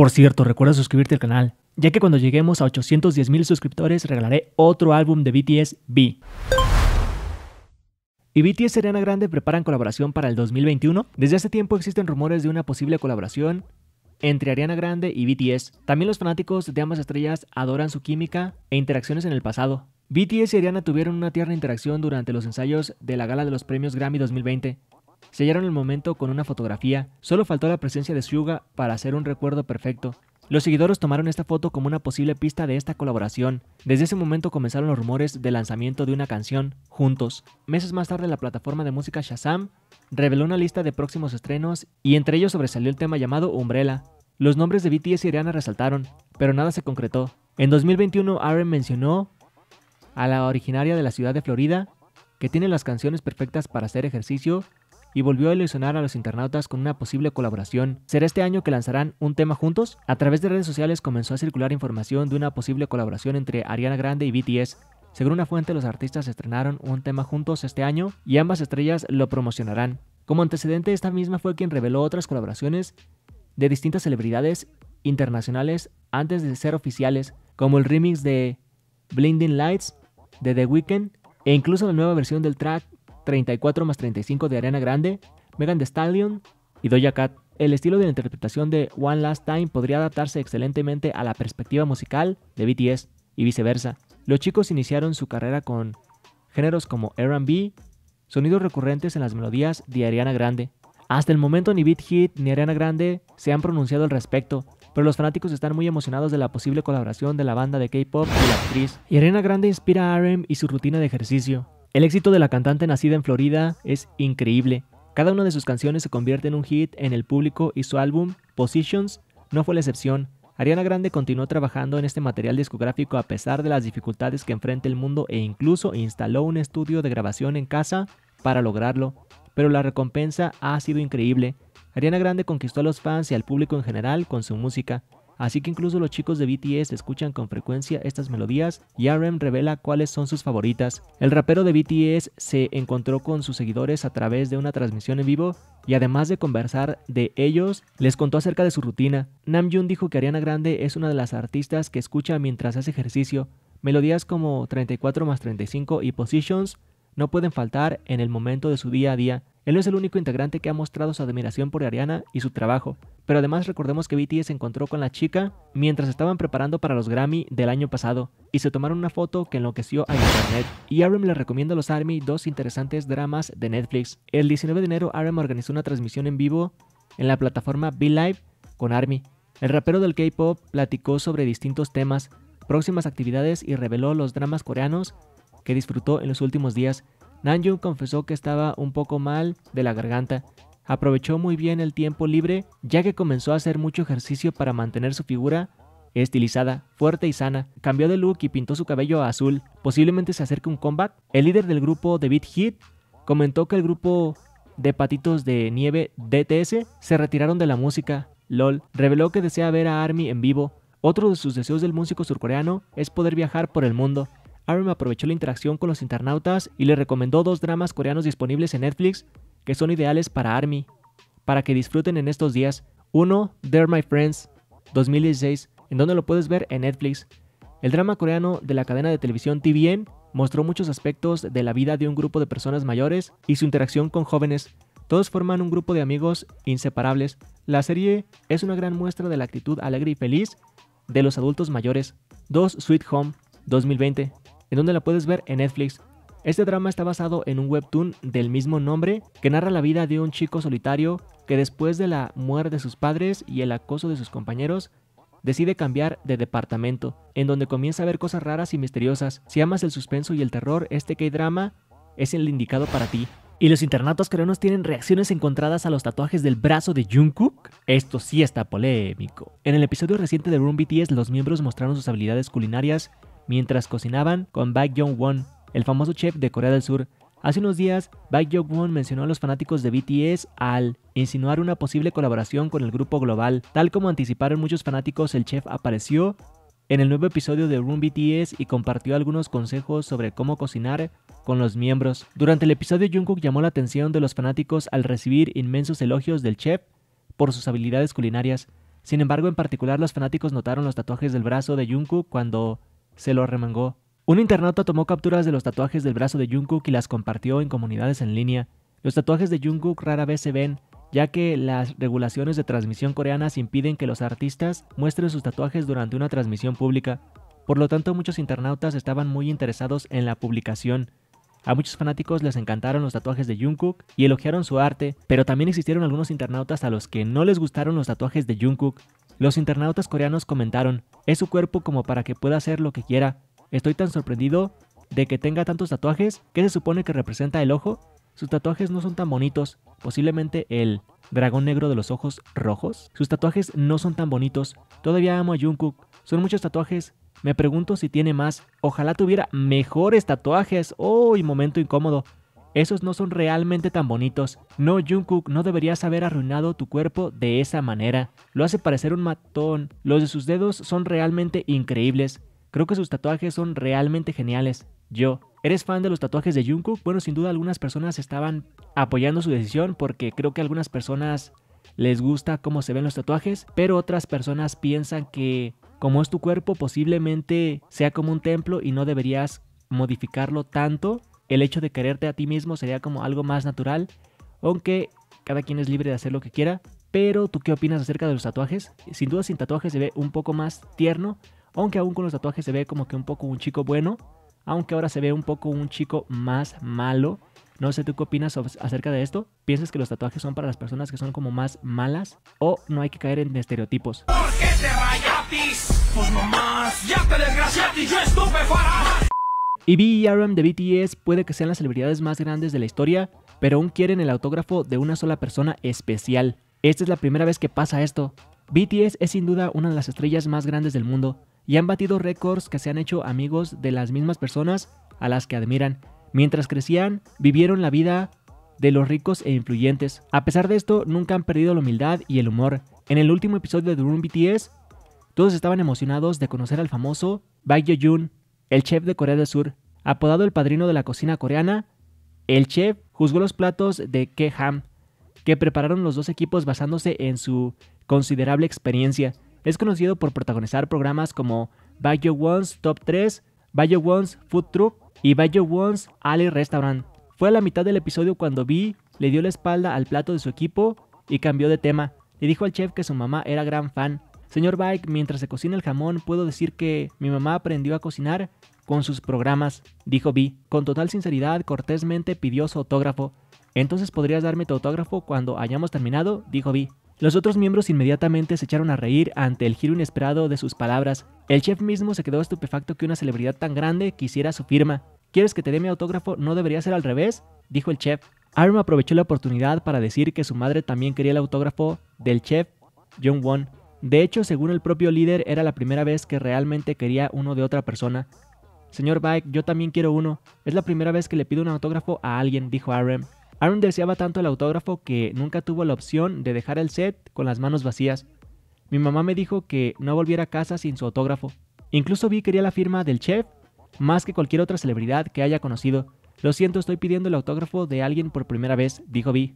Por cierto, recuerda suscribirte al canal, ya que cuando lleguemos a 810 mil suscriptores regalaré otro álbum de BTS B. Y BTS y Ariana Grande preparan colaboración para el 2021. Desde hace tiempo existen rumores de una posible colaboración entre Ariana Grande y BTS. También los fanáticos de ambas estrellas adoran su química e interacciones en el pasado. BTS y Ariana tuvieron una tierna interacción durante los ensayos de la gala de los premios Grammy 2020. Sellaron el momento con una fotografía, solo faltó la presencia de Suga para hacer un recuerdo perfecto. Los seguidores tomaron esta foto como una posible pista de esta colaboración. Desde ese momento comenzaron los rumores de lanzamiento de una canción, juntos. Meses más tarde la plataforma de música Shazam reveló una lista de próximos estrenos y entre ellos sobresalió el tema llamado Umbrella. Los nombres de BTS y Ariana resaltaron, pero nada se concretó. En 2021 Aaron mencionó a la originaria de la ciudad de Florida, que tiene las canciones perfectas para hacer ejercicio y volvió a ilusionar a los internautas con una posible colaboración. ¿Será este año que lanzarán un tema juntos? A través de redes sociales comenzó a circular información de una posible colaboración entre Ariana Grande y BTS. Según una fuente, los artistas estrenaron un tema juntos este año y ambas estrellas lo promocionarán. Como antecedente, esta misma fue quien reveló otras colaboraciones de distintas celebridades internacionales antes de ser oficiales, como el remix de Blinding Lights de The Weeknd e incluso la nueva versión del track 34 más 35 de Ariana Grande, Megan Thee Stallion y Doja Cat. El estilo de la interpretación de One Last Time podría adaptarse excelentemente a la perspectiva musical de BTS y viceversa. Los chicos iniciaron su carrera con géneros como RB, sonidos recurrentes en las melodías de Ariana Grande. Hasta el momento ni Beat Hit ni Ariana Grande se han pronunciado al respecto, pero los fanáticos están muy emocionados de la posible colaboración de la banda de K-pop y la actriz. Y Ariana Grande inspira a RM y su rutina de ejercicio. El éxito de la cantante nacida en Florida es increíble. Cada una de sus canciones se convierte en un hit en el público y su álbum, Positions, no fue la excepción. Ariana Grande continuó trabajando en este material discográfico a pesar de las dificultades que enfrenta el mundo e incluso instaló un estudio de grabación en casa para lograrlo. Pero la recompensa ha sido increíble. Ariana Grande conquistó a los fans y al público en general con su música así que incluso los chicos de BTS escuchan con frecuencia estas melodías y RM revela cuáles son sus favoritas. El rapero de BTS se encontró con sus seguidores a través de una transmisión en vivo y además de conversar de ellos, les contó acerca de su rutina. Namjoon dijo que Ariana Grande es una de las artistas que escucha mientras hace ejercicio. Melodías como 34 más 35 y Positions no pueden faltar en el momento de su día a día. Él es el único integrante que ha mostrado su admiración por Ariana y su trabajo, pero además recordemos que BTS se encontró con la chica mientras estaban preparando para los Grammy del año pasado y se tomaron una foto que enloqueció a internet. Y Aram e le recomienda a los ARMY e dos interesantes dramas de Netflix. El 19 de enero RM e organizó una transmisión en vivo en la plataforma Be Live con ARMY. El rapero del K-pop platicó sobre distintos temas, próximas actividades y reveló los dramas coreanos que disfrutó en los últimos días. Nanjung confesó que estaba un poco mal de la garganta. Aprovechó muy bien el tiempo libre ya que comenzó a hacer mucho ejercicio para mantener su figura estilizada, fuerte y sana. Cambió de look y pintó su cabello azul. Posiblemente se acerque un combat. El líder del grupo The Beat Hit comentó que el grupo de patitos de nieve DTS se retiraron de la música. LOL reveló que desea ver a ARMY en vivo. Otro de sus deseos del músico surcoreano es poder viajar por el mundo. Army aprovechó la interacción con los internautas y le recomendó dos dramas coreanos disponibles en Netflix que son ideales para ARMY, para que disfruten en estos días. Uno, They're My Friends, 2016, en donde lo puedes ver en Netflix. El drama coreano de la cadena de televisión TVN mostró muchos aspectos de la vida de un grupo de personas mayores y su interacción con jóvenes. Todos forman un grupo de amigos inseparables. La serie es una gran muestra de la actitud alegre y feliz de los adultos mayores. 2. Sweet Home, 2020, en donde la puedes ver en Netflix. Este drama está basado en un webtoon del mismo nombre que narra la vida de un chico solitario que después de la muerte de sus padres y el acoso de sus compañeros, decide cambiar de departamento, en donde comienza a ver cosas raras y misteriosas. Si amas el suspenso y el terror, este K-drama es el indicado para ti. Y los internatos coreanos tienen reacciones encontradas a los tatuajes del brazo de Jungkook. Esto sí está polémico. En el episodio reciente de Room BTS, los miembros mostraron sus habilidades culinarias mientras cocinaban con Baek Jong-won, el famoso chef de Corea del Sur. Hace unos días, Baek Jong-won mencionó a los fanáticos de BTS al insinuar una posible colaboración con el grupo global. Tal como anticiparon muchos fanáticos, el chef apareció en el nuevo episodio de Room BTS y compartió algunos consejos sobre cómo cocinar con los miembros. Durante el episodio, Jungkook llamó la atención de los fanáticos al recibir inmensos elogios del chef por sus habilidades culinarias. Sin embargo, en particular, los fanáticos notaron los tatuajes del brazo de Jungkook cuando se lo arremangó. Un internauta tomó capturas de los tatuajes del brazo de Jungkook y las compartió en comunidades en línea. Los tatuajes de Jungkook rara vez se ven, ya que las regulaciones de transmisión coreanas impiden que los artistas muestren sus tatuajes durante una transmisión pública. Por lo tanto, muchos internautas estaban muy interesados en la publicación. A muchos fanáticos les encantaron los tatuajes de Jungkook y elogiaron su arte, pero también existieron algunos internautas a los que no les gustaron los tatuajes de Jungkook los internautas coreanos comentaron, es su cuerpo como para que pueda hacer lo que quiera. Estoy tan sorprendido de que tenga tantos tatuajes, ¿qué se supone que representa el ojo? Sus tatuajes no son tan bonitos, posiblemente el dragón negro de los ojos rojos. Sus tatuajes no son tan bonitos, todavía amo a Jungkook, son muchos tatuajes, me pregunto si tiene más, ojalá tuviera mejores tatuajes, ¡oh! momento incómodo, esos no son realmente tan bonitos. No, Jungkook, no deberías haber arruinado tu cuerpo de esa manera. Lo hace parecer un matón. Los de sus dedos son realmente increíbles. Creo que sus tatuajes son realmente geniales. Yo, ¿eres fan de los tatuajes de Jungkook? Bueno, sin duda algunas personas estaban apoyando su decisión porque creo que algunas personas les gusta cómo se ven los tatuajes, pero otras personas piensan que como es tu cuerpo posiblemente sea como un templo y no deberías modificarlo tanto el hecho de quererte a ti mismo sería como algo más natural, aunque cada quien es libre de hacer lo que quiera. Pero tú qué opinas acerca de los tatuajes? Sin duda sin tatuajes se ve un poco más tierno, aunque aún con los tatuajes se ve como que un poco un chico bueno, aunque ahora se ve un poco un chico más malo. No sé tú qué opinas acerca de esto. ¿Piensas que los tatuajes son para las personas que son como más malas o no hay que caer en estereotipos? ¿Por te Pues yo y RM de BTS puede que sean las celebridades más grandes de la historia, pero aún quieren el autógrafo de una sola persona especial. Esta es la primera vez que pasa esto. BTS es sin duda una de las estrellas más grandes del mundo y han batido récords que se han hecho amigos de las mismas personas a las que admiran. Mientras crecían, vivieron la vida de los ricos e influyentes. A pesar de esto, nunca han perdido la humildad y el humor. En el último episodio de Room BTS, todos estaban emocionados de conocer al famoso Baek Jun, el chef de Corea del Sur, apodado el padrino de la cocina coreana, el chef juzgó los platos de keham ham que prepararon los dos equipos basándose en su considerable experiencia. Es conocido por protagonizar programas como Bayo One's Top 3, Bayo One's Food Truck y Bayo One's Alley Restaurant. Fue a la mitad del episodio cuando Vi le dio la espalda al plato de su equipo y cambió de tema. Le dijo al chef que su mamá era gran fan. Señor Bike, mientras se cocina el jamón, puedo decir que mi mamá aprendió a cocinar con sus programas, dijo Vi, con total sinceridad, cortésmente pidió su autógrafo. Entonces podrías darme tu autógrafo cuando hayamos terminado, dijo Vi. Los otros miembros inmediatamente se echaron a reír ante el giro inesperado de sus palabras. El chef mismo se quedó estupefacto que una celebridad tan grande quisiera su firma. ¿Quieres que te dé mi autógrafo? ¿No debería ser al revés? dijo el chef. Aaron aprovechó la oportunidad para decir que su madre también quería el autógrafo del chef John Won. De hecho, según el propio líder, era la primera vez que realmente quería uno de otra persona. Señor Bike, yo también quiero uno. Es la primera vez que le pido un autógrafo a alguien, dijo Aaron. Aaron deseaba tanto el autógrafo que nunca tuvo la opción de dejar el set con las manos vacías. Mi mamá me dijo que no volviera a casa sin su autógrafo. Incluso vi quería la firma del chef más que cualquier otra celebridad que haya conocido. Lo siento, estoy pidiendo el autógrafo de alguien por primera vez, dijo Vi.